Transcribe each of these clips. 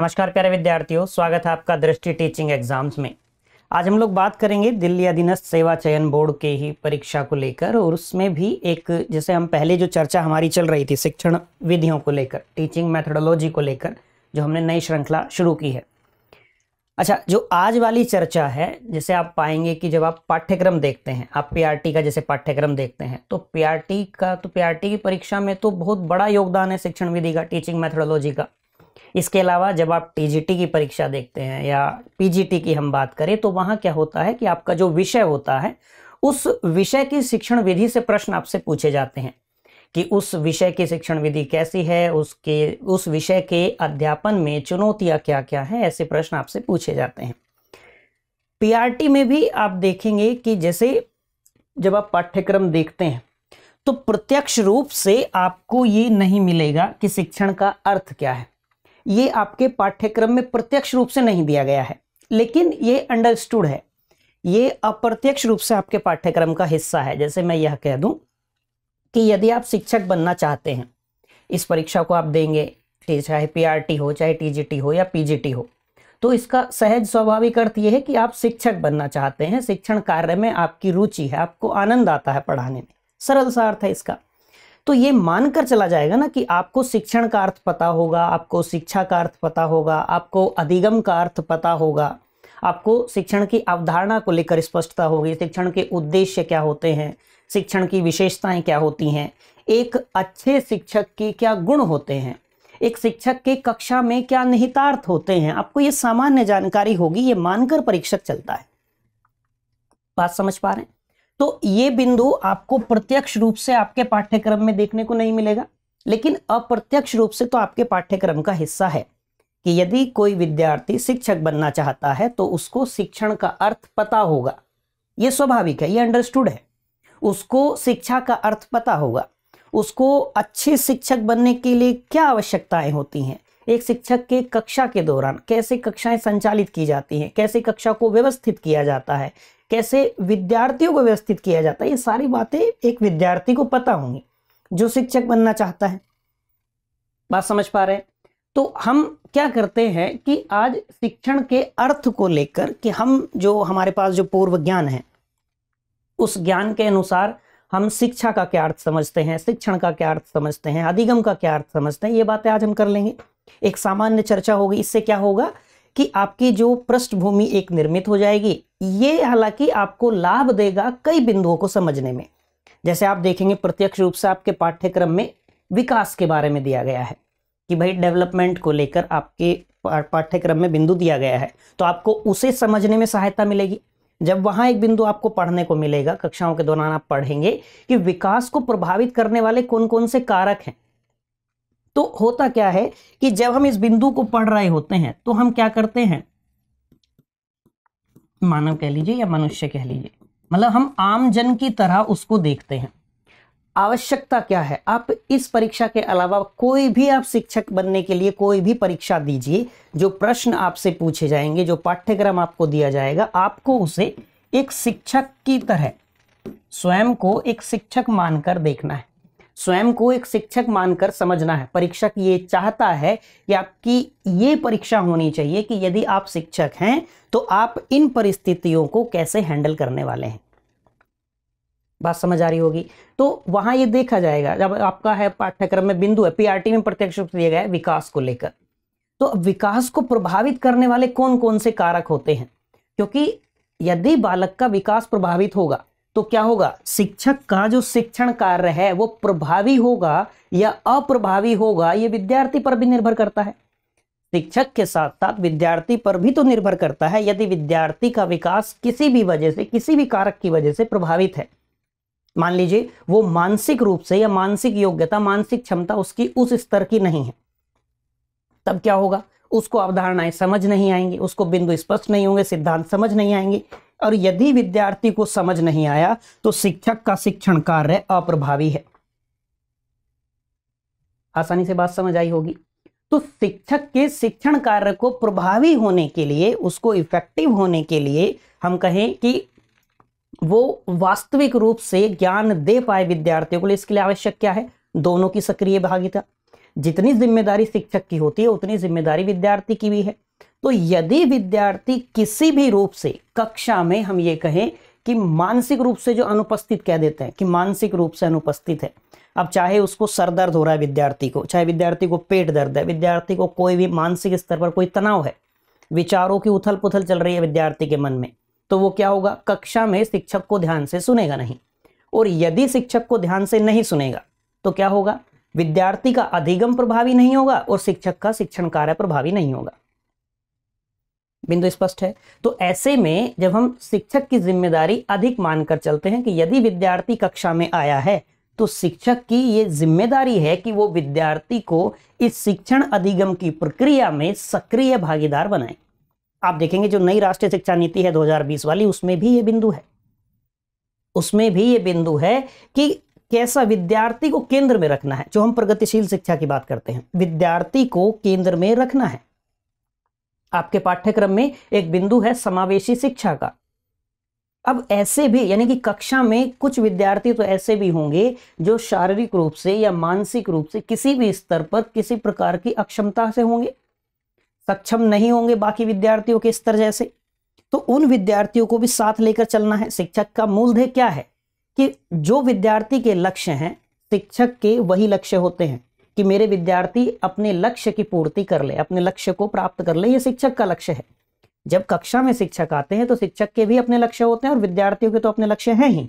नमस्कार प्यारे विद्यार्थियों स्वागत है आपका दृष्टि टीचिंग एग्जाम्स में आज हम लोग बात करेंगे दिल्ली अधीनस्थ सेवा चयन बोर्ड के ही परीक्षा को लेकर और उसमें भी एक जैसे हम पहले जो चर्चा हमारी चल रही थी शिक्षण विधियों को लेकर टीचिंग मैथडोलॉजी को लेकर जो हमने नई श्रृंखला शुरू की है अच्छा जो आज वाली चर्चा है जैसे आप पाएंगे कि जब आप पाठ्यक्रम देखते हैं आप पी का जैसे पाठ्यक्रम देखते हैं तो पी का तो पी की परीक्षा में तो बहुत बड़ा योगदान है शिक्षण विधि का टीचिंग मैथडोलॉजी का इसके अलावा जब आप टीजीटी की परीक्षा देखते हैं या पीजीटी की हम बात करें तो वहाँ क्या होता है कि आपका जो विषय होता है उस विषय की शिक्षण विधि से प्रश्न आपसे पूछे जाते हैं कि उस विषय की शिक्षण विधि कैसी है उसके उस विषय के अध्यापन में चुनौतियां क्या क्या हैं ऐसे प्रश्न आपसे पूछे जाते हैं पीआरटी में भी आप देखेंगे कि जैसे जब आप पाठ्यक्रम देखते हैं तो प्रत्यक्ष रूप से आपको ये नहीं मिलेगा कि शिक्षण का अर्थ क्या है ये आपके पाठ्यक्रम में प्रत्यक्ष रूप से नहीं दिया गया है लेकिन ये अंडरस्टूड है ये अप्रत्यक्ष रूप से आपके पाठ्यक्रम का हिस्सा है जैसे मैं यह कह दूं कि यदि आप शिक्षक बनना चाहते हैं इस परीक्षा को आप देंगे चाहे पीआरटी हो चाहे टीजीटी हो या पीजीटी हो तो इसका सहज स्वाभाविक अर्थ यह है कि आप शिक्षक बनना चाहते हैं शिक्षण कार्य में आपकी रुचि है आपको आनंद आता है पढ़ाने में सरल सा अर्थ है इसका तो ये मानकर चला जाएगा ना कि आपको शिक्षण का अर्थ पता होगा आपको शिक्षा का अर्थ पता होगा आपको अधिगम का अर्थ पता होगा आपको शिक्षण की अवधारणा को लेकर स्पष्टता होगी शिक्षण के उद्देश्य क्या होते हैं शिक्षण की विशेषताएं क्या होती हैं एक अच्छे शिक्षक के क्या गुण होते हैं एक शिक्षक के कक्षा में क्या निहितार्थ होते हैं आपको ये सामान्य जानकारी होगी ये मानकर परीक्षक चलता है बात समझ पा रहे हैं तो ये बिंदु आपको प्रत्यक्ष रूप से आपके पाठ्यक्रम में देखने को नहीं मिलेगा लेकिन अप्रत्यक्ष रूप से तो आपके पाठ्यक्रम का हिस्सा है कि यदि कोई विद्यार्थी शिक्षक बनना चाहता है तो उसको शिक्षण का अर्थ पता होगा ये स्वाभाविक है ये अंडरस्टूड है उसको शिक्षा का अर्थ पता होगा उसको अच्छे शिक्षक बनने के लिए क्या आवश्यकताएं होती हैं एक शिक्षक के कक्षा के दौरान कैसे कक्षाएं संचालित की जाती हैं कैसे कक्षा को व्यवस्थित किया जाता है कैसे विद्यार्थियों को व्यवस्थित किया जाता है ये सारी बातें एक विद्यार्थी को पता होंगी जो शिक्षक बनना चाहता है बात समझ पा रहे हैं तो हम क्या करते हैं कि आज शिक्षण के अर्थ को लेकर कि हम जो हमारे पास जो पूर्व ज्ञान है उस ज्ञान के अनुसार हम शिक्षा का क्या अर्थ समझते हैं शिक्षण का क्या अर्थ समझते हैं अधिगम का क्या अर्थ समझते हैं ये बातें आज हम कर लेंगे एक सामान्य चर्चा होगी इससे क्या होगा कि आपकी जो पृष्ठभूमि एक निर्मित हो जाएगी ये हालांकि आपको लाभ देगा कई बिंदुओं को समझने में जैसे आप देखेंगे प्रत्यक्ष रूप से आपके पाठ्यक्रम में विकास के बारे में दिया गया है कि भाई डेवलपमेंट को लेकर आपके पाठ्यक्रम में बिंदु दिया गया है तो आपको उसे समझने में सहायता मिलेगी जब वहां एक बिंदु आपको पढ़ने को मिलेगा कक्षाओं के दौरान आप पढ़ेंगे कि विकास को प्रभावित करने वाले कौन कौन से कारक हैं तो होता क्या है कि जब हम इस बिंदु को पढ़ रहे होते हैं तो हम क्या करते हैं मानव कह लीजिए या मनुष्य कह लीजिए मतलब हम आम जन की तरह उसको देखते हैं आवश्यकता क्या है आप इस परीक्षा के अलावा कोई भी आप शिक्षक बनने के लिए कोई भी परीक्षा दीजिए जो प्रश्न आपसे पूछे जाएंगे जो पाठ्यक्रम आपको दिया जाएगा आपको उसे एक शिक्षक की तरह स्वयं को एक शिक्षक मानकर देखना है स्वयं को एक शिक्षक मानकर समझना है परीक्षक ये चाहता है कि आपकी ये परीक्षा होनी चाहिए कि यदि आप शिक्षक हैं तो आप इन परिस्थितियों को कैसे हैंडल करने वाले हैं बात समझ आ रही होगी तो वहां ये देखा जाएगा जब आपका है पाठ्यक्रम में बिंदु है पीआरटी में प्रत्यक्ष रूप से दिया गया है विकास को लेकर तो विकास को प्रभावित करने वाले कौन कौन से कारक होते हैं क्योंकि यदि बालक का विकास प्रभावित होगा तो क्या होगा शिक्षक का जो शिक्षण कार्य है वो प्रभावी होगा या अप्रभावी होगा ये विद्यार्थी पर भी निर्भर करता है शिक्षक के साथ साथ विद्यार्थी पर भी तो निर्भर करता है यदि विद्यार्थी का विकास किसी भी वजह से किसी भी कारक की वजह से प्रभावित है मान लीजिए वो मानसिक रूप से या मानसिक योग्यता मानसिक क्षमता उसकी उस स्तर की नहीं है तब क्या होगा उसको अवधारणाएं समझ नहीं आएंगी उसको बिंदु स्पष्ट नहीं होंगे सिद्धांत समझ नहीं आएंगे और यदि विद्यार्थी को समझ नहीं आया तो शिक्षक का शिक्षण कार्य अप्रभावी है आसानी से बात समझ आई होगी तो शिक्षक के शिक्षण कार्य को प्रभावी होने के लिए उसको इफेक्टिव होने के लिए हम कहें कि वो वास्तविक रूप से ज्ञान दे पाए विद्यार्थियों को लिए इसके लिए आवश्यक क्या है दोनों की सक्रिय भागीता जितनी जिम्मेदारी शिक्षक की होती है उतनी जिम्मेदारी विद्यार्थी की भी है तो यदि विद्यार्थी किसी भी रूप से कक्षा में हम ये कहें कि मानसिक रूप से जो अनुपस्थित कह देते हैं कि मानसिक रूप से अनुपस्थित है अब चाहे उसको सर दर्द हो रहा है विद्यार्थी को चाहे विद्यार्थी को पेट दर्द है विद्यार्थी को कोई भी मानसिक स्तर पर कोई तनाव है विचारों की उथल पुथल चल रही है विद्यार्थी के मन में तो वो क्या होगा कक्षा में शिक्षक को ध्यान से सुनेगा नहीं और यदि शिक्षक को ध्यान से नहीं सुनेगा तो क्या होगा विद्यार्थी का अधिगम प्रभावी नहीं होगा और शिक्षक का शिक्षण कार्य प्रभावी नहीं होगा बिंदु स्पष्ट है तो ऐसे में जब हम शिक्षक की जिम्मेदारी अधिक मानकर चलते हैं कि यदि विद्यार्थी कक्षा में आया है तो शिक्षक की ये जिम्मेदारी है कि वो विद्यार्थी को इस शिक्षण अधिगम की प्रक्रिया में सक्रिय भागीदार बनाए आप देखेंगे जो नई राष्ट्रीय शिक्षा नीति है 2020 वाली उसमें भी ये बिंदु है उसमें भी ये बिंदु है कि कैसा विद्यार्थी को केंद्र में रखना है जो हम प्रगतिशील शिक्षा की बात करते हैं विद्यार्थी को केंद्र में रखना है आपके पाठ्यक्रम में एक बिंदु है समावेशी शिक्षा का अब ऐसे भी यानी कि कक्षा में कुछ विद्यार्थी तो ऐसे भी होंगे जो शारीरिक रूप से या मानसिक रूप से किसी भी स्तर पर किसी प्रकार की अक्षमता से होंगे सक्षम नहीं होंगे बाकी विद्यार्थियों के स्तर जैसे तो उन विद्यार्थियों को भी साथ लेकर चलना है शिक्षक का मूल ध्येय क्या है कि जो विद्यार्थी के लक्ष्य हैं शिक्षक के वही लक्ष्य होते हैं कि मेरे विद्यार्थी अपने लक्ष्य की पूर्ति कर ले अपने लक्ष्य को प्राप्त कर ले ये शिक्षक का लक्ष्य है जब कक्षा में शिक्षक आते हैं तो शिक्षक के भी अपने लक्ष्य होते हैं और विद्यार्थियों के तो अपने लक्ष्य हैं ही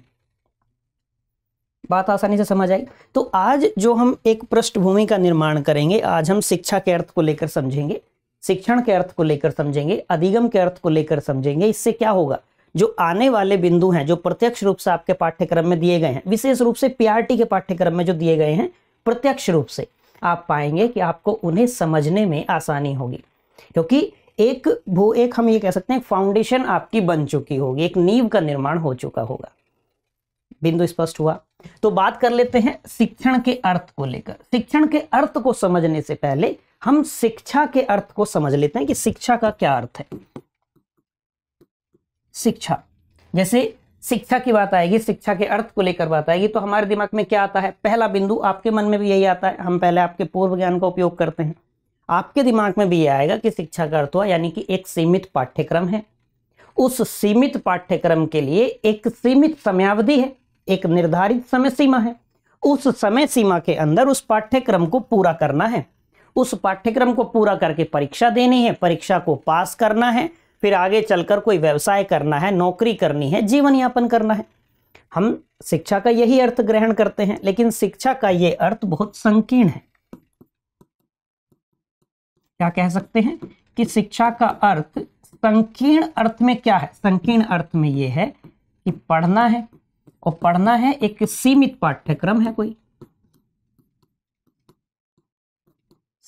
बात आसानी से समझ आई तो आज जो हम एक पृष्ठभूमि का निर्माण करेंगे आज हम शिक्षा के अर्थ को लेकर समझेंगे शिक्षण के अर्थ को लेकर समझेंगे अधिगम के अर्थ को लेकर समझेंगे इससे क्या होगा जो आने वाले बिंदु हैं जो प्रत्यक्ष रूप से आपके पाठ्यक्रम में दिए गए हैं विशेष रूप से पीआरटी के पाठ्यक्रम में जो दिए गए हैं प्रत्यक्ष रूप से आप पाएंगे कि आपको उन्हें समझने में आसानी होगी क्योंकि एक वो एक हम ये कह सकते हैं फाउंडेशन आपकी बन चुकी होगी एक नींव का निर्माण हो चुका होगा बिंदु स्पष्ट हुआ तो बात कर लेते हैं शिक्षण के अर्थ को लेकर शिक्षण के अर्थ को समझने से पहले हम शिक्षा के अर्थ को समझ लेते हैं कि शिक्षा का क्या अर्थ है शिक्षा जैसे शिक्षा की बात आएगी शिक्षा के अर्थ को लेकर बात आएगी तो हमारे दिमाग में क्या आता है पहला बिंदु आपके मन में भी यही आता है हम पहले आपके पूर्व ज्ञान का उपयोग करते हैं आपके दिमाग में भी ये आएगा कि शिक्षा का अर्थ हुआ यानी कि एक सीमित पाठ्यक्रम है उस सीमित पाठ्यक्रम के लिए एक सीमित समयावधि है एक निर्धारित समय सीमा है उस समय सीमा के अंदर उस पाठ्यक्रम को पूरा करना है उस पाठ्यक्रम को पूरा करके परीक्षा देनी है परीक्षा को पास करना है फिर आगे चलकर कोई व्यवसाय करना है नौकरी करनी है जीवन यापन करना है हम शिक्षा का यही अर्थ ग्रहण करते हैं लेकिन शिक्षा का ये अर्थ बहुत संकीर्ण है क्या कह सकते हैं कि शिक्षा का अर्थ संकीर्ण अर्थ में क्या है संकीर्ण अर्थ में यह है कि पढ़ना है और पढ़ना है एक सीमित पाठ्यक्रम है कोई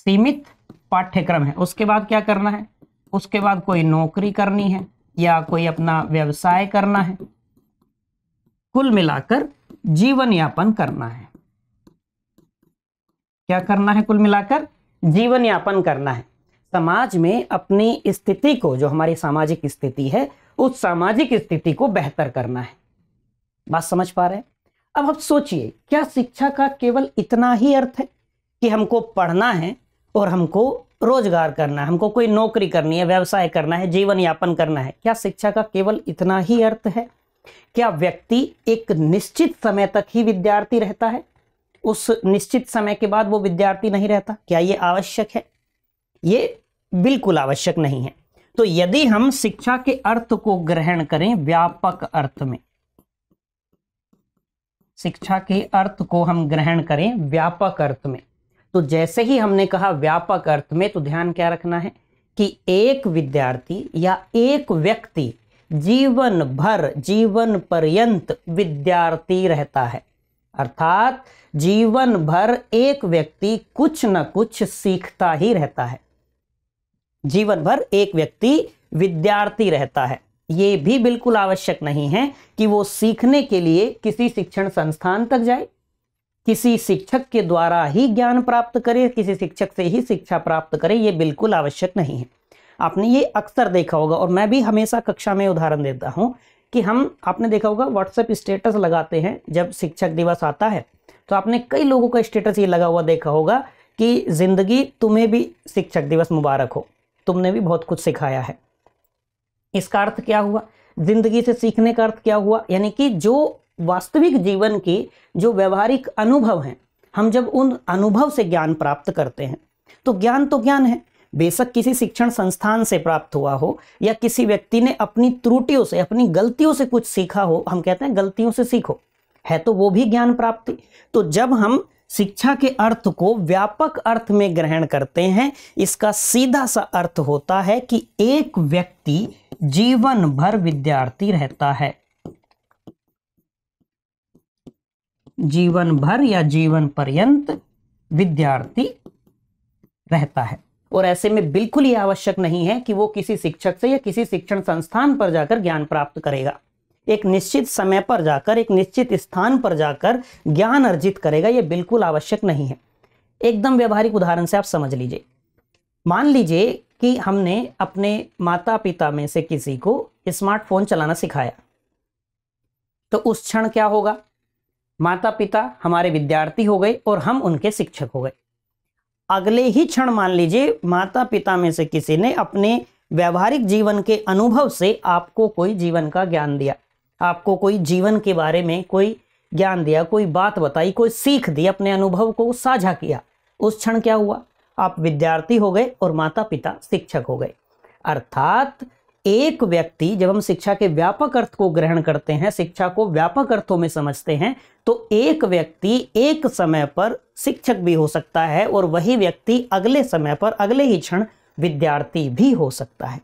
सीमित पाठ्यक्रम है उसके बाद क्या करना है उसके बाद कोई नौकरी करनी है या कोई अपना व्यवसाय करना है कुल मिलाकर जीवन यापन करना है क्या करना है कुल मिलाकर जीवन यापन करना है समाज में अपनी स्थिति को जो हमारी सामाजिक स्थिति है उस सामाजिक स्थिति को बेहतर करना है बात समझ पा रहे हैं अब आप सोचिए क्या शिक्षा का केवल इतना ही अर्थ है कि हमको पढ़ना है और हमको रोजगार करना है हमको कोई नौकरी करनी है व्यवसाय करना है जीवन यापन करना है क्या शिक्षा का केवल इतना ही अर्थ है क्या व्यक्ति एक निश्चित समय तक ही विद्यार्थी रहता है उस निश्चित समय के बाद वो विद्यार्थी नहीं रहता क्या ये आवश्यक है ये बिल्कुल आवश्यक नहीं है तो यदि हम शिक्षा के अर्थ को ग्रहण करें व्यापक अर्थ में शिक्षा के अर्थ को हम ग्रहण करें व्यापक अर्थ में तो जैसे ही हमने कहा व्यापक अर्थ में तो ध्यान क्या रखना है कि एक विद्यार्थी या एक व्यक्ति जीवन भर जीवन पर्यंत विद्यार्थी रहता है अर्थात जीवन भर एक व्यक्ति कुछ न कुछ सीखता ही रहता है जीवन भर एक व्यक्ति विद्यार्थी रहता है ये भी बिल्कुल आवश्यक नहीं है कि वो सीखने के लिए किसी शिक्षण संस्थान तक जाए किसी शिक्षक के द्वारा ही ज्ञान प्राप्त करें किसी शिक्षक से ही शिक्षा प्राप्त करें ये बिल्कुल आवश्यक नहीं है आपने ये अक्सर देखा होगा और मैं भी हमेशा कक्षा में उदाहरण देता हूँ कि हम आपने देखा होगा व्हाट्सएप स्टेटस लगाते हैं जब शिक्षक दिवस आता है तो आपने कई लोगों का स्टेटस ये लगा हुआ देखा होगा कि ज़िंदगी तुम्हें भी शिक्षक दिवस मुबारक हो तुमने भी बहुत कुछ सिखाया है इसका अर्थ क्या हुआ ज़िंदगी से सीखने का अर्थ क्या हुआ यानी कि जो वास्तविक जीवन के जो व्यवहारिक अनुभव हैं हम जब उन अनुभव से ज्ञान प्राप्त करते हैं तो ज्ञान तो ज्ञान है बेशक किसी शिक्षण संस्थान से प्राप्त हुआ हो या किसी व्यक्ति ने अपनी त्रुटियों से अपनी गलतियों से कुछ सीखा हो हम कहते हैं गलतियों से सीखो है तो वो भी ज्ञान प्राप्ति तो जब हम शिक्षा के अर्थ को व्यापक अर्थ में ग्रहण करते हैं इसका सीधा सा अर्थ होता है कि एक व्यक्ति जीवन भर विद्यार्थी रहता है जीवन भर या जीवन पर्यंत विद्यार्थी रहता है और ऐसे में बिल्कुल ही आवश्यक नहीं है कि वो किसी शिक्षक से या किसी शिक्षण संस्थान पर जाकर ज्ञान प्राप्त करेगा एक निश्चित समय पर जाकर एक निश्चित स्थान पर जाकर ज्ञान अर्जित करेगा ये बिल्कुल आवश्यक नहीं है एकदम व्यवहारिक उदाहरण से आप समझ लीजिए मान लीजिए कि हमने अपने माता पिता में से किसी को स्मार्टफोन चलाना सिखाया तो उस क्षण क्या होगा माता पिता हमारे विद्यार्थी हो गए और हम उनके शिक्षक हो गए अगले ही क्षण मान लीजिए माता पिता में से किसी ने अपने व्यवहारिक जीवन के अनुभव से आपको कोई जीवन का ज्ञान दिया आपको कोई जीवन के बारे में कोई ज्ञान दिया कोई बात बताई कोई सीख दी अपने अनुभव को साझा किया उस क्षण क्या हुआ आप विद्यार्थी हो गए और माता पिता शिक्षक हो गए अर्थात एक व्यक्ति जब हम शिक्षा के व्यापक अर्थ को ग्रहण करते हैं शिक्षा को व्यापक अर्थों में समझते हैं तो एक व्यक्ति एक समय पर शिक्षक भी हो सकता है और वही व्यक्ति अगले समय पर अगले ही क्षण विद्यार्थी भी हो सकता है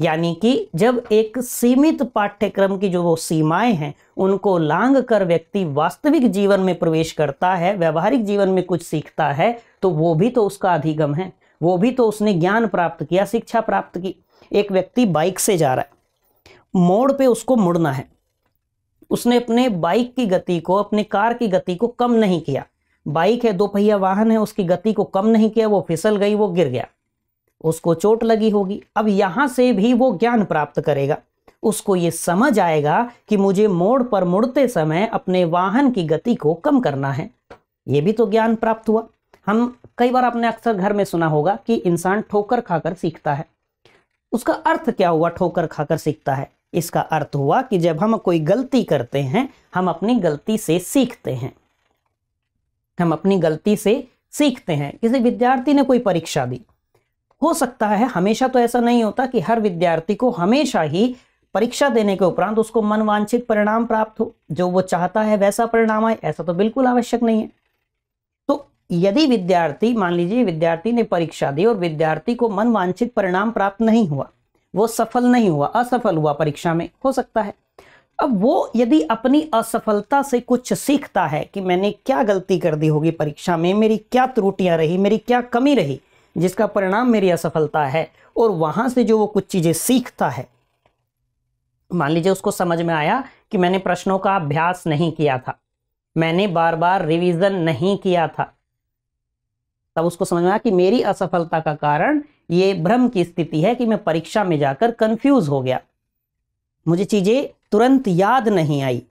यानी कि जब एक सीमित पाठ्यक्रम की जो वो सीमाएं हैं उनको लांग कर व्यक्ति वास्तविक जीवन में प्रवेश करता है व्यवहारिक जीवन में कुछ सीखता है तो वो भी तो उसका अधिगम है वो भी तो उसने ज्ञान प्राप्त किया शिक्षा प्राप्त की एक व्यक्ति बाइक से जा रहा है मोड़ पे उसको मुड़ना है उसने अपने बाइक की गति को अपनी कार की गति को कम नहीं किया बाइक है दो पहिया वाहन है उसकी गति को कम नहीं किया वो फिसल गई वो गिर गया उसको चोट लगी होगी अब यहां से भी वो ज्ञान प्राप्त करेगा उसको ये समझ आएगा कि मुझे मोड़ पर मुड़ते समय अपने वाहन की गति को कम करना है ये भी तो ज्ञान प्राप्त हुआ हम कई बार आपने अक्सर घर में सुना होगा कि इंसान ठोकर खाकर सीखता है उसका अर्थ क्या हुआ ठोकर खाकर सीखता है इसका अर्थ हुआ कि जब हम कोई गलती करते हैं हम अपनी गलती से सीखते हैं हम अपनी गलती से सीखते हैं किसी विद्यार्थी ने कोई परीक्षा दी हो सकता है हमेशा तो ऐसा नहीं होता कि हर विद्यार्थी को हमेशा ही परीक्षा देने के उपरांत उसको मनवांछित परिणाम प्राप्त हो जो वो चाहता है वैसा परिणाम आए ऐसा तो बिल्कुल आवश्यक नहीं है यदि विद्यार्थी मान लीजिए विद्यार्थी ने परीक्षा दी और विद्यार्थी को मन वांछित परिणाम प्राप्त नहीं हुआ वो सफल नहीं हुआ असफल हुआ परीक्षा में हो सकता है अब वो यदि अपनी असफलता से कुछ सीखता है कि मैंने क्या गलती कर दी होगी परीक्षा में मेरी क्या त्रुटियां रही मेरी क्या कमी रही जिसका परिणाम मेरी असफलता है और वहां से जो वो कुछ चीज़ें सीखता है मान लीजिए उसको समझ में आया कि मैंने प्रश्नों का अभ्यास नहीं किया था मैंने बार बार रिविजन नहीं किया था तब उसको समझ में आया कि मेरी असफलता का कारण ये भ्रम की स्थिति है कि मैं परीक्षा में जाकर कंफ्यूज हो गया मुझे चीजें तुरंत याद नहीं आई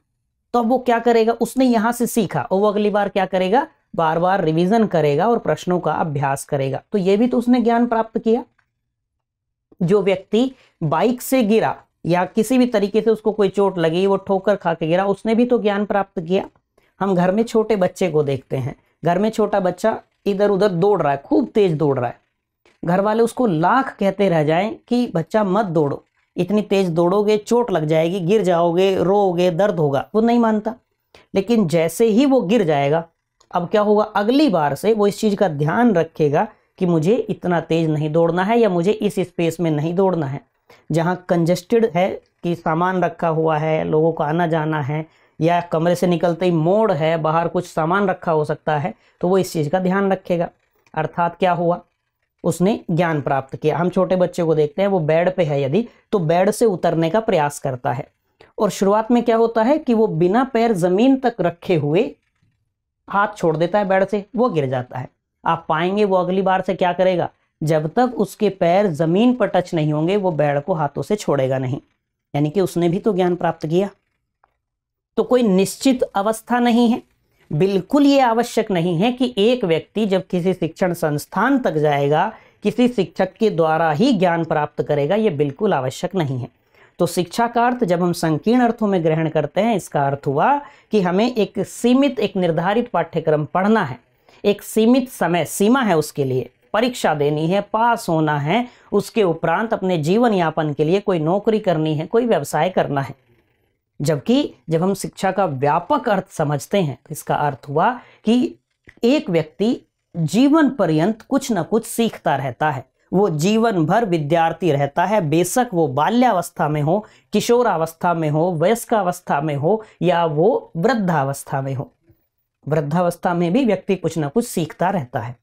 तो अब वो क्या करेगा उसने यहां से सीखा और वो अगली बार क्या करेगा बार बार रिवीजन करेगा और प्रश्नों का अभ्यास करेगा तो ये भी तो उसने ज्ञान प्राप्त किया जो व्यक्ति बाइक से गिरा या किसी भी तरीके से उसको कोई चोट लगी वो ठोकर खा के गिरा उसने भी तो ज्ञान प्राप्त किया हम घर में छोटे बच्चे को देखते हैं घर में छोटा बच्चा इधर उधर दौड़ रहा है खूब तेज दौड़ रहा है घर वाले उसको लाख कहते रह जाएं कि बच्चा मत दौड़ो इतनी तेज दौड़ोगे चोट लग जाएगी गिर जाओगे रोओगे दर्द होगा वो नहीं मानता लेकिन जैसे ही वो गिर जाएगा अब क्या होगा अगली बार से वो इस चीज़ का ध्यान रखेगा कि मुझे इतना तेज़ नहीं दौड़ना है या मुझे इस स्पेस में नहीं दौड़ना है जहाँ कंजस्टेड है कि सामान रखा हुआ है लोगों को आना जाना है या कमरे से निकलते ही मोड़ है बाहर कुछ सामान रखा हो सकता है तो वो इस चीज़ का ध्यान रखेगा अर्थात क्या हुआ उसने ज्ञान प्राप्त किया हम छोटे बच्चे को देखते हैं वो बेड पे है यदि तो बेड से उतरने का प्रयास करता है और शुरुआत में क्या होता है कि वो बिना पैर जमीन तक रखे हुए हाथ छोड़ देता है बेड से वो गिर जाता है आप पाएंगे वो अगली बार से क्या करेगा जब तक उसके पैर जमीन पर टच नहीं होंगे वो बेड को हाथों से छोड़ेगा नहीं यानी कि उसने भी तो ज्ञान प्राप्त किया तो कोई निश्चित अवस्था नहीं है बिल्कुल ये आवश्यक नहीं है कि एक व्यक्ति जब किसी शिक्षण संस्थान तक जाएगा किसी शिक्षक के द्वारा ही ज्ञान प्राप्त करेगा ये बिल्कुल आवश्यक नहीं है तो शिक्षा का अर्थ जब हम संकीर्ण अर्थों में ग्रहण करते हैं इसका अर्थ हुआ कि हमें एक सीमित एक निर्धारित पाठ्यक्रम पढ़ना है एक सीमित समय सीमा है उसके लिए परीक्षा देनी है पास होना है उसके उपरांत अपने जीवन यापन के लिए कोई नौकरी करनी है कोई व्यवसाय करना है जबकि जब हम शिक्षा का व्यापक अर्थ समझते हैं इसका अर्थ हुआ कि एक व्यक्ति जीवन पर्यंत कुछ ना कुछ सीखता रहता है वो जीवन भर विद्यार्थी रहता है बेशक वो बाल्यावस्था में हो किशोरावस्था में हो वयस्कावस्था में हो या वो वृद्धावस्था में हो वृद्धावस्था में भी व्यक्ति कुछ ना कुछ सीखता रहता है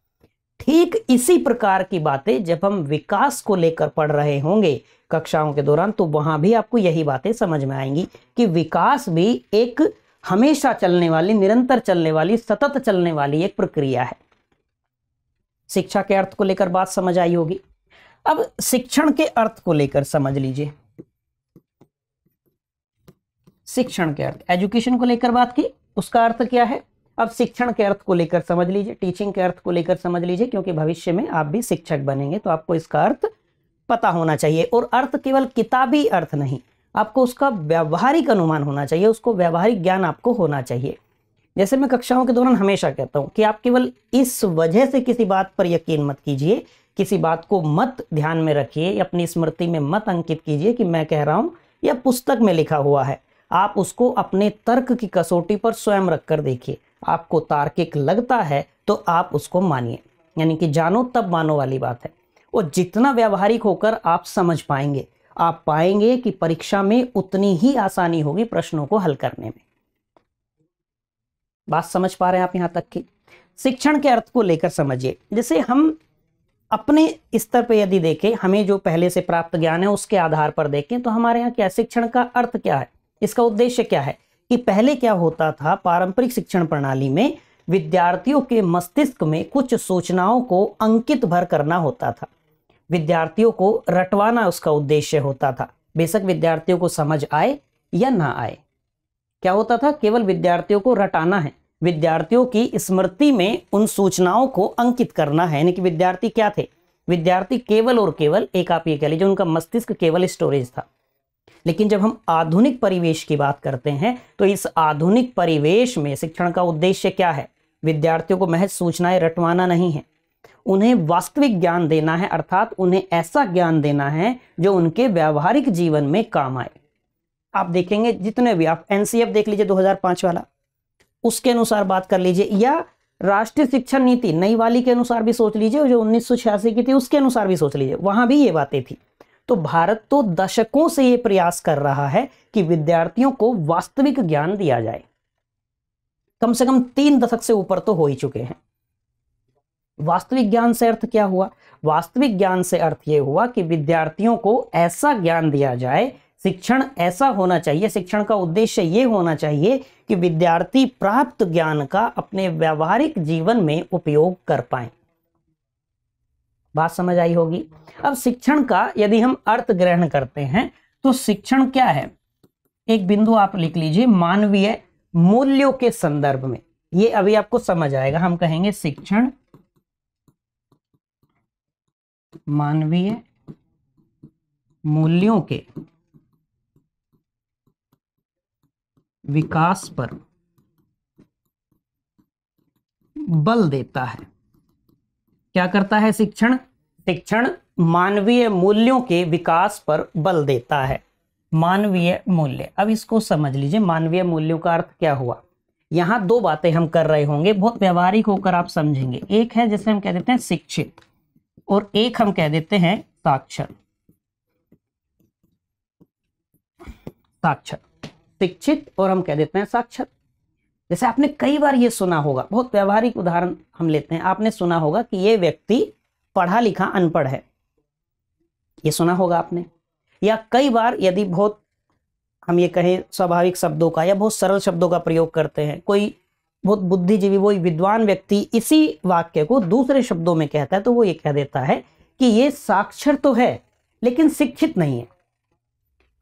ठीक इसी प्रकार की बातें जब हम विकास को लेकर पढ़ रहे होंगे कक्षाओं के दौरान तो वहां भी आपको यही बातें समझ में आएंगी कि विकास भी एक हमेशा चलने वाली निरंतर चलने वाली सतत चलने वाली एक प्रक्रिया है शिक्षा के अर्थ को लेकर बात समझ आई होगी अब शिक्षण के अर्थ को लेकर समझ लीजिए शिक्षण के अर्थ एजुकेशन को लेकर बात की उसका अर्थ क्या है अब शिक्षण के अर्थ को लेकर समझ लीजिए टीचिंग के अर्थ को लेकर समझ लीजिए क्योंकि भविष्य में आप भी शिक्षक बनेंगे तो आपको इसका अर्थ पता होना चाहिए और अर्थ केवल किताबी अर्थ नहीं आपको उसका व्यावहारिक अनुमान होना चाहिए उसको व्यावहारिक ज्ञान आपको होना चाहिए जैसे मैं कक्षाओं के दौरान हमेशा कहता हूँ कि आप केवल इस वजह से किसी बात पर यकीन मत कीजिए किसी बात को मत ध्यान में रखिए अपनी स्मृति में मत अंकित कीजिए कि मैं कह रहा हूँ यह पुस्तक में लिखा हुआ है आप उसको अपने तर्क की कसौटी पर स्वयं रखकर देखिए आपको तार्किक लगता है तो आप उसको मानिए यानी कि जानो तब मानो वाली बात है और जितना व्यावहारिक होकर आप समझ पाएंगे आप पाएंगे कि परीक्षा में उतनी ही आसानी होगी प्रश्नों को हल करने में बात समझ पा रहे हैं आप यहां तक की शिक्षण के अर्थ को लेकर समझिए जैसे हम अपने स्तर पर यदि देखें हमें जो पहले से प्राप्त ज्ञान है उसके आधार पर देखें तो हमारे यहाँ क्या शिक्षण का अर्थ क्या है इसका उद्देश्य क्या है कि पहले क्या होता था पारंपरिक शिक्षण प्रणाली में विद्यार्थियों के मस्तिष्क में कुछ सूचनाओं को अंकित भर करना होता था विद्यार्थियों को रटवाना उसका उद्देश्य होता था बेशक विद्यार्थियों को समझ आए या ना आए क्या होता था केवल विद्यार्थियों को रटाना है विद्यार्थियों की स्मृति में उन सूचनाओं को अंकित करना है यानी कि विद्यार्थी क्या थे विद्यार्थी केवल और केवल एक आप ये कह लीजिए उनका मस्तिष्क केवल स्टोरेज था लेकिन जब हम आधुनिक परिवेश की बात करते हैं तो इस आधुनिक परिवेश में शिक्षण का उद्देश्य क्या है विद्यार्थियों को महज सूचनाएं रटवाना नहीं है उन्हें वास्तविक ज्ञान देना है अर्थात उन्हें ऐसा ज्ञान देना है जो उनके व्यावहारिक जीवन में काम आए आप देखेंगे जितने भी आप एनसीएफ देख लीजिए 2005 वाला उसके अनुसार बात कर लीजिए या राष्ट्रीय शिक्षा नीति नई वाली के अनुसार भी सोच लीजिए जो उन्नीस की थी उसके अनुसार भी सोच लीजिए वहां भी ये बातें थी तो भारत तो दशकों से ये प्रयास कर रहा है कि विद्यार्थियों को वास्तविक ज्ञान दिया जाए कम से कम तीन दशक से ऊपर तो हो ही चुके हैं वास्तविक ज्ञान से अर्थ क्या हुआ वास्तविक ज्ञान से अर्थ ये हुआ कि विद्यार्थियों को ऐसा ज्ञान दिया जाए शिक्षण ऐसा होना चाहिए शिक्षण का उद्देश्य ये होना चाहिए कि विद्यार्थी प्राप्त ज्ञान का अपने व्यावहारिक जीवन में उपयोग कर पाए बात समझ आई होगी अब शिक्षण का यदि हम अर्थ ग्रहण करते हैं तो शिक्षण क्या है एक बिंदु आप लिख लीजिए मानवीय मूल्यों के संदर्भ में ये अभी आपको समझ आएगा हम कहेंगे शिक्षण मानवीय मूल्यों के विकास पर बल देता है क्या करता है शिक्षण शिक्षण मानवीय मूल्यों के विकास पर बल देता है मानवीय मूल्य अब इसको समझ लीजिए मानवीय मूल्यों का अर्थ क्या हुआ यहाँ दो बातें हम कर रहे होंगे बहुत व्यवहारिक होकर आप समझेंगे एक है जैसे हम कह देते हैं शिक्षित और एक हम कह देते हैं साक्षर साक्षर शिक्षित और हम कह देते हैं साक्षर जैसे आपने कई बार ये सुना होगा बहुत व्यवहारिक उदाहरण हम लेते हैं आपने सुना होगा कि ये व्यक्ति पढ़ा लिखा अनपढ़ है ये सुना होगा आपने या कई बार यदि बहुत हम ये कहें स्वाभाविक शब्दों का या बहुत सरल शब्दों का प्रयोग करते हैं कोई बहुत बुद्धिजीवी वो विद्वान व्यक्ति इसी वाक्य को दूसरे शब्दों में कहता है तो वो ये कह देता है कि ये साक्षर तो है लेकिन शिक्षित नहीं है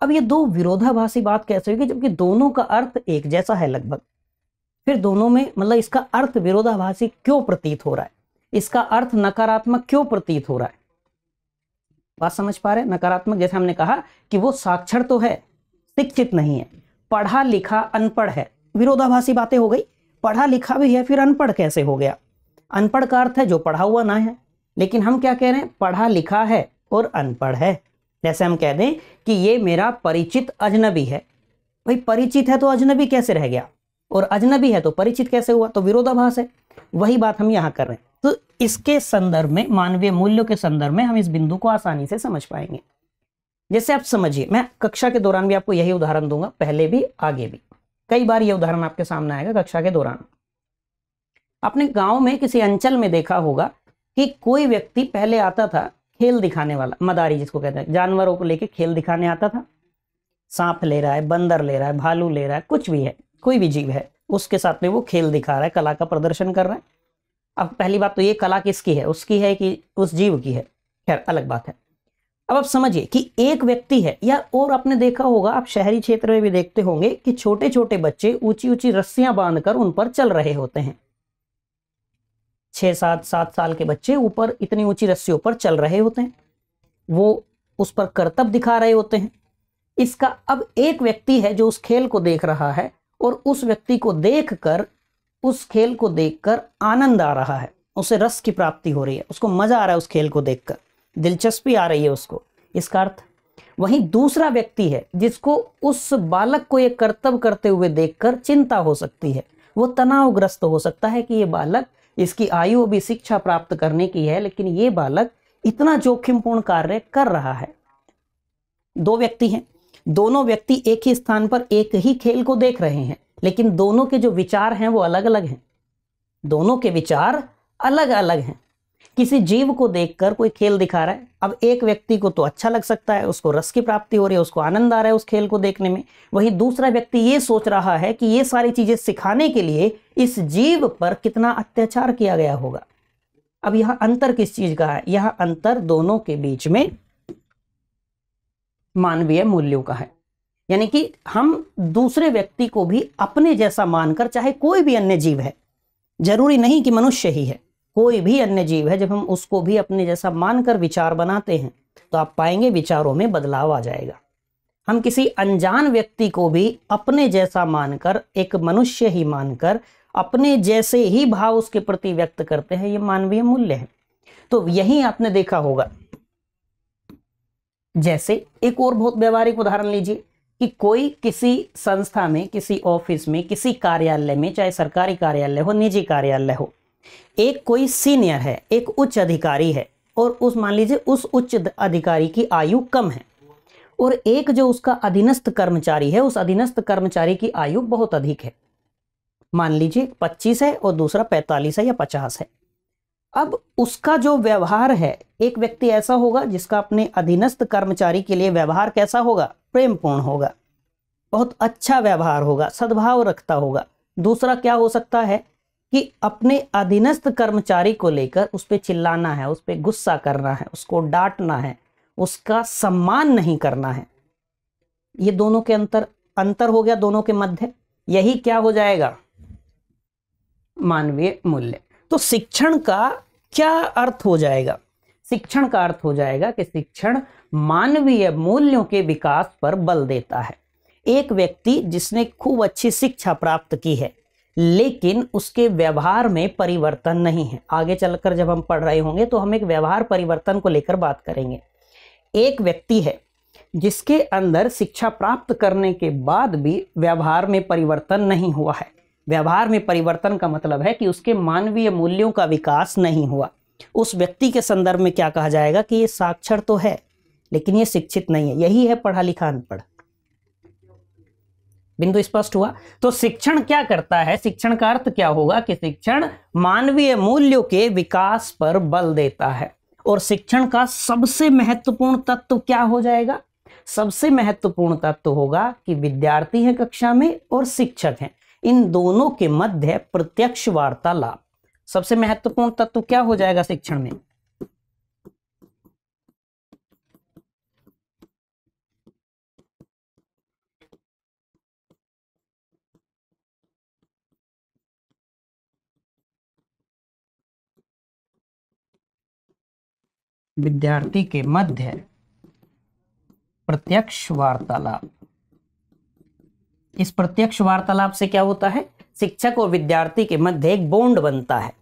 अब ये दो विरोधाभासी बात कैसे होगी जबकि दोनों का अर्थ एक जैसा है लगभग फिर दोनों में मतलब इसका अर्थ विरोधाभासी क्यों प्रतीत हो रहा है इसका अर्थ नकारात्मक क्यों प्रतीत हो रहा है बात समझ पा रहे नकारात्मक जैसे हमने कहा कि वो साक्षर तो है शिक्षित नहीं है पढ़ा लिखा अनपढ़ है विरोधाभासी बातें हो गई पढ़ा लिखा भी है फिर अनपढ़ कैसे हो गया अनपढ़ का अर्थ है जो पढ़ा हुआ ना है लेकिन हम क्या कह रहे हैं पढ़ा लिखा है और अनपढ़ है जैसे हम कह दें कि ये मेरा परिचित अजनबी है भाई परिचित है तो अजनबी कैसे रह गया और अजनबी है तो परिचित कैसे हुआ तो विरोधाभास है वही बात हम यहाँ कर रहे हैं तो इसके संदर्भ में मानवीय मूल्यों के संदर्भ में हम इस बिंदु को आसानी से समझ पाएंगे जैसे आप समझिए मैं कक्षा के दौरान भी आपको यही उदाहरण दूंगा पहले भी आगे भी कई बार यह उदाहरण आपके सामने आएगा कक्षा के दौरान आपने गांव में किसी अंचल में देखा होगा कि कोई व्यक्ति पहले आता था खेल दिखाने वाला मदारी जिसको कहते हैं जानवरों को लेके खेल दिखाने आता था सांप ले रहा है बंदर ले रहा है भालू ले रहा है कुछ भी है कोई भी जीव है उसके साथ में वो खेल दिखा रहा है कला का प्रदर्शन कर रहा है अब पहली बात तो ये कला किसकी है उसकी है कि उस जीव की है खैर अलग बात है अब आप समझिए कि एक व्यक्ति है या और आपने देखा होगा आप शहरी क्षेत्र में भी देखते होंगे कि छोटे छोटे बच्चे ऊंची ऊंची रस्सियां बांधकर उन पर चल रहे होते हैं छह सात सात साल के बच्चे ऊपर इतनी ऊंची रस्सियों पर चल रहे होते हैं वो उस पर करतब दिखा रहे होते हैं इसका अब एक व्यक्ति है जो उस खेल को देख रहा है और उस व्यक्ति को देखकर उस खेल को देखकर आनंद आ रहा है उसे रस की प्राप्ति हो रही है उसको मज़ा आ रहा है उस खेल को देखकर दिलचस्पी आ रही है उसको इसका अर्थ वहीं दूसरा व्यक्ति है जिसको उस बालक को ये कर्तव्य करते हुए देखकर चिंता हो सकती है वो तनावग्रस्त हो सकता है कि ये बालक इसकी आयु अभी शिक्षा प्राप्त करने की है लेकिन ये बालक इतना जोखिमपूर्ण कार्य कर रहा है दो व्यक्ति हैं दोनों व्यक्ति एक ही स्थान पर एक ही खेल को देख रहे हैं लेकिन दोनों के जो विचार हैं वो अलग अलग हैं दोनों के विचार अलग अलग हैं किसी जीव को देखकर कोई खेल दिखा रहा है अब एक व्यक्ति को तो अच्छा लग सकता है उसको रस की प्राप्ति हो रही है उसको आनंद आ रहा है उस खेल को देखने में वही दूसरा व्यक्ति ये सोच रहा है कि ये सारी चीज़ें सिखाने के लिए इस जीव पर कितना अत्याचार किया गया होगा अब यह अंतर किस चीज़ का है यह अंतर दोनों के बीच में मानवीय मूल्यों का है यानी कि हम दूसरे व्यक्ति को भी अपने जैसा मानकर चाहे कोई भी अन्य जीव है जरूरी नहीं कि मनुष्य ही है कोई भी अन्य जीव है जब हम उसको भी अपने जैसा मानकर विचार बनाते हैं तो आप पाएंगे विचारों में बदलाव आ जाएगा हम किसी अनजान व्यक्ति को भी अपने जैसा मानकर एक मनुष्य ही मानकर अपने जैसे ही भाव उसके प्रति व्यक्त करते हैं ये मानवीय मूल्य है तो यही आपने देखा होगा जैसे एक और बहुत व्यवहारिक उदाहरण लीजिए कि कोई किसी संस्था में किसी ऑफिस में किसी कार्यालय में चाहे सरकारी कार्यालय हो निजी कार्यालय हो एक कोई सीनियर है एक उच्च अधिकारी है और उस मान लीजिए उस उच्च अधिकारी की आयु कम है और एक जो उसका अधीनस्थ कर्मचारी है उस अधीनस्थ कर्मचारी की आयु बहुत अधिक है मान लीजिए 25 है और दूसरा 45 है या 50 है अब उसका जो व्यवहार है एक व्यक्ति ऐसा होगा जिसका अपने अधीनस्थ कर्मचारी के लिए व्यवहार कैसा होगा प्रेमपूर्ण होगा बहुत अच्छा व्यवहार होगा सद्भाव रखता होगा दूसरा क्या हो सकता है कि अपने अधीनस्थ कर्मचारी को लेकर उस पर चिल्लाना है उस पर गुस्सा करना है उसको डांटना है उसका सम्मान नहीं करना है ये दोनों के अंतर अंतर हो गया दोनों के मध्य यही क्या हो जाएगा मानवीय मूल्य तो शिक्षण का क्या अर्थ हो जाएगा शिक्षण का अर्थ हो जाएगा कि शिक्षण मानवीय मूल्यों के विकास पर बल देता है एक व्यक्ति जिसने खूब अच्छी शिक्षा प्राप्त की है लेकिन उसके व्यवहार में परिवर्तन नहीं है आगे चलकर जब हम पढ़ रहे होंगे तो हम एक व्यवहार परिवर्तन को लेकर बात करेंगे एक व्यक्ति है जिसके अंदर शिक्षा प्राप्त करने के बाद भी व्यवहार में परिवर्तन नहीं हुआ है व्यवहार में परिवर्तन का मतलब है कि उसके मानवीय मूल्यों का विकास नहीं हुआ उस व्यक्ति के संदर्भ में क्या कहा जाएगा कि ये साक्षर तो है लेकिन ये शिक्षित नहीं है यही है पढ़ा लिखा अनपढ़ बिंदु स्पष्ट हुआ तो शिक्षण क्या करता है शिक्षण का अर्थ क्या होगा कि शिक्षण मानवीय मूल्यों के विकास पर बल देता है और शिक्षण का सबसे महत्वपूर्ण तत्व क्या हो जाएगा सबसे महत्वपूर्ण तत्व होगा कि विद्यार्थी है कक्षा में और शिक्षक हैं इन दोनों के मध्य प्रत्यक्ष वार्तालाप सबसे महत्वपूर्ण तत्व क्या हो जाएगा शिक्षण में विद्यार्थी के मध्य प्रत्यक्ष वार्तालाप इस प्रत्यक्ष वार्तालाप से क्या होता है शिक्षक और विद्यार्थी के मध्य एक बॉन्ड बनता है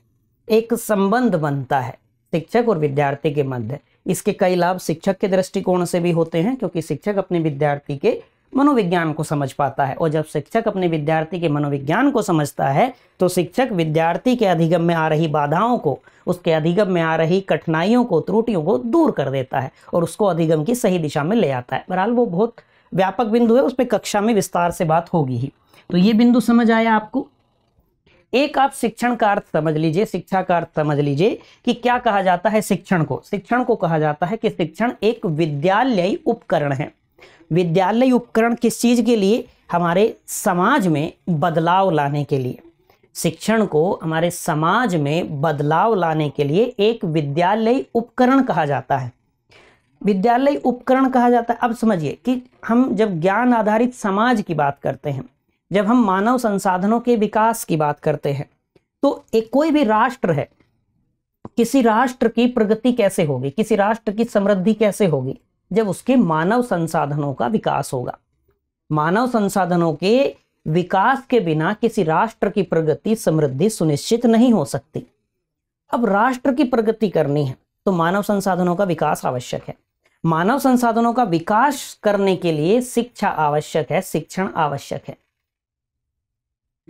एक संबंध बनता है शिक्षक और विद्यार्थी के मध्य इसके कई लाभ शिक्षक के दृष्टिकोण से भी होते हैं क्योंकि शिक्षक अपने विद्यार्थी के मनोविज्ञान को समझ पाता है और जब शिक्षक अपने विद्यार्थी के मनोविज्ञान को समझता है तो शिक्षक विद्यार्थी के अधिगम में आ रही बाधाओं को उसके अधिगम में आ रही कठिनाइयों को त्रुटियों को दूर कर देता है और उसको अधिगम की सही दिशा में ले आता है बहरहाल वो बहुत व्यापक बिंदु है उस पर कक्षा में विस्तार से बात होगी ही तो ये बिंदु समझ आया आपको एक आप शिक्षण का अर्थ समझ लीजिए शिक्षा का अर्थ समझ लीजिए कि क्या कहा जाता है शिक्षण को शिक्षण को कहा जाता है कि शिक्षण एक विद्यालयी उपकरण है विद्यालयी उपकरण किस चीज़ के लिए हमारे समाज में बदलाव लाने के लिए शिक्षण को हमारे समाज में बदलाव लाने के लिए एक विद्यालयी उपकरण कहा जाता है विद्यालय उपकरण कहा जाता है अब समझिए कि हम जब ज्ञान आधारित समाज की बात करते हैं जब हम मानव संसाधनों के विकास की बात करते हैं तो एक कोई भी राष्ट्र है किसी राष्ट्र की प्रगति कैसे होगी किसी राष्ट्र की समृद्धि कैसे होगी जब उसके मानव संसाधनों का विकास होगा मानव संसाधनों के विकास के बिना किसी राष्ट्र की प्रगति समृद्धि सुनिश्चित नहीं हो सकती अब राष्ट्र की प्रगति करनी है तो मानव संसाधनों का विकास आवश्यक है मानव संसाधनों का विकास करने के लिए शिक्षा आवश्यक है शिक्षण आवश्यक है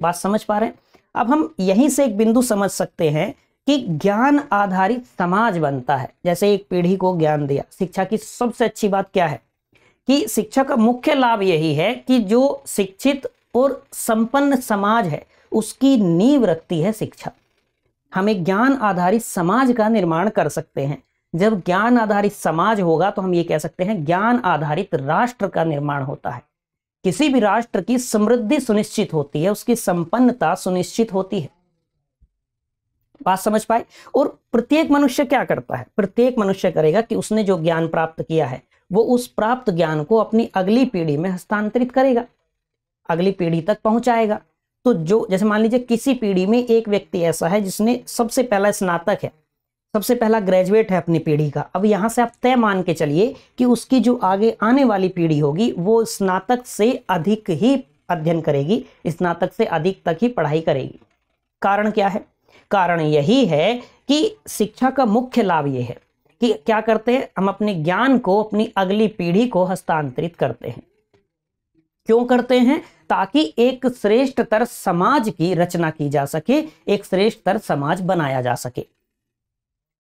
बात समझ पा रहे हैं अब हम यहीं से एक बिंदु समझ सकते हैं कि ज्ञान आधारित समाज बनता है जैसे एक पीढ़ी को ज्ञान दिया शिक्षा की सबसे अच्छी बात क्या है कि शिक्षा का मुख्य लाभ यही है कि जो शिक्षित और संपन्न समाज है उसकी नींव रखती है शिक्षा हम एक ज्ञान आधारित समाज का निर्माण कर सकते हैं जब ज्ञान आधारित समाज होगा तो हम ये कह सकते हैं ज्ञान आधारित राष्ट्र का निर्माण होता है किसी भी राष्ट्र की समृद्धि सुनिश्चित होती है उसकी संपन्नता सुनिश्चित होती है बात समझ पाए और प्रत्येक मनुष्य क्या करता है प्रत्येक मनुष्य करेगा कि उसने जो ज्ञान प्राप्त किया है वो उस प्राप्त ज्ञान को अपनी अगली पीढ़ी में हस्तांतरित करेगा अगली पीढ़ी तक पहुंचाएगा तो जो जैसे मान लीजिए किसी पीढ़ी में एक व्यक्ति ऐसा है जिसने सबसे पहला स्नातक है सबसे पहला ग्रेजुएट है अपनी पीढ़ी का अब यहाँ से आप तय मान के चलिए कि उसकी जो आगे आने वाली पीढ़ी होगी वो स्नातक से अधिक ही अध्ययन करेगी स्नातक से अधिक तक ही पढ़ाई करेगी कारण क्या है कारण यही है कि शिक्षा का मुख्य लाभ ये है कि क्या करते हैं हम अपने ज्ञान को अपनी अगली पीढ़ी को हस्तांतरित करते हैं क्यों करते हैं ताकि एक श्रेष्ठतर समाज की रचना की जा सके एक श्रेष्ठतर समाज बनाया जा सके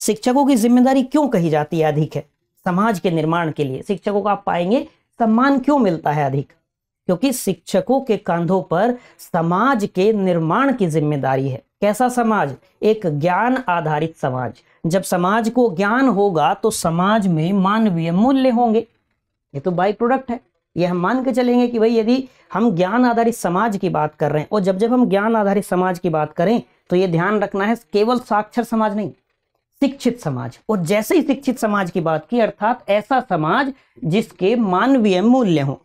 शिक्षकों की जिम्मेदारी क्यों कही जाती है अधिक है समाज के निर्माण के लिए शिक्षकों का आप पाएंगे सम्मान क्यों मिलता है अधिक क्योंकि शिक्षकों के कंधों पर समाज के निर्माण की जिम्मेदारी है कैसा समाज एक ज्ञान आधारित समाज जब समाज को ज्ञान होगा तो समाज में मानवीय मूल्य होंगे ये तो बाई प्रोडक्ट है ये हम मान के चलेंगे कि भाई यदि हम ज्ञान आधारित समाज की बात कर रहे हैं और जब जब हम ज्ञान आधारित समाज की बात करें तो ये ध्यान रखना है केवल साक्षर समाज नहीं शिक्षित समाज और जैसे ही शिक्षित समाज की बात की अर्थात ऐसा समाज जिसके मानवीय मूल्य हो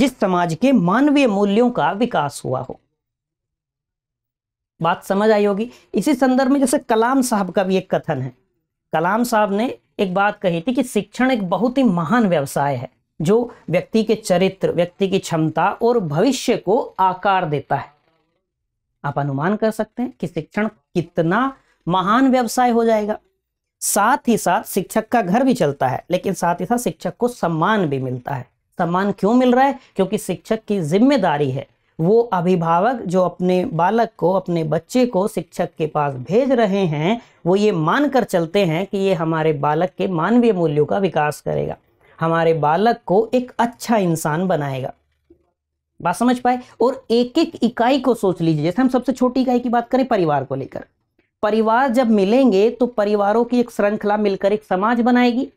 जिस समाज के मानवीय मूल्यों का विकास हुआ हो बात समझ आई होगी इसी संदर्भ में जैसे कलाम साहब का भी एक कथन है कलाम साहब ने एक बात कही थी कि शिक्षण एक बहुत ही महान व्यवसाय है जो व्यक्ति के चरित्र व्यक्ति की क्षमता और भविष्य को आकार देता है आप अनुमान कर सकते हैं कि शिक्षण कितना महान व्यवसाय हो जाएगा साथ ही साथ शिक्षक का घर भी चलता है लेकिन साथ ही साथ शिक्षक को सम्मान भी मिलता है सम्मान क्यों मिल रहा है क्योंकि शिक्षक की जिम्मेदारी है वो अभिभावक जो अपने बालक को अपने बच्चे को शिक्षक के पास भेज रहे हैं वो ये मान कर चलते हैं कि ये हमारे बालक के मानवीय मूल्यों का विकास करेगा हमारे बालक को एक अच्छा इंसान बनाएगा बात समझ पाए और एक एक इकाई को सोच लीजिए जैसे हम सबसे छोटी इकाई की बात करें परिवार को लेकर परिवार जब मिलेंगे तो परिवारों की एक श्रृंखला मिलकर एक समाज बनाएगी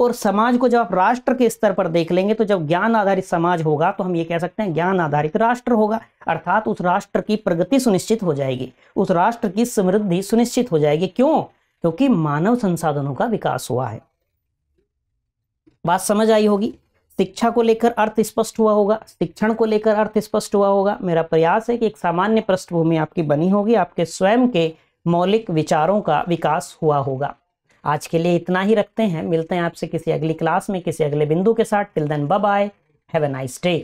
और समाज को जब आप राष्ट्र के स्तर पर देख लेंगे तो जब ज्ञान आधारित समाज होगा तो हम ये कह सकते हैं ज्ञान आधारित राष्ट्र होगा अर्थात उस राष्ट्र की प्रगति सुनिश्चित हो जाएगी उस राष्ट्र की समृद्धि सुनिश्चित हो जाएगी क्यों क्योंकि मानव संसाधनों का विकास हुआ है बात समझ आई होगी शिक्षा को लेकर अर्थ स्पष्ट हुआ होगा शिक्षण को लेकर अर्थ स्पष्ट हुआ होगा मेरा प्रयास है कि एक सामान्य पृष्ठभूमि आपकी बनी होगी आपके स्वयं के मौलिक विचारों का विकास हुआ होगा आज के लिए इतना ही रखते हैं मिलते हैं आपसे किसी अगली क्लास में किसी अगले बिंदु के साथ till then bye have a nice day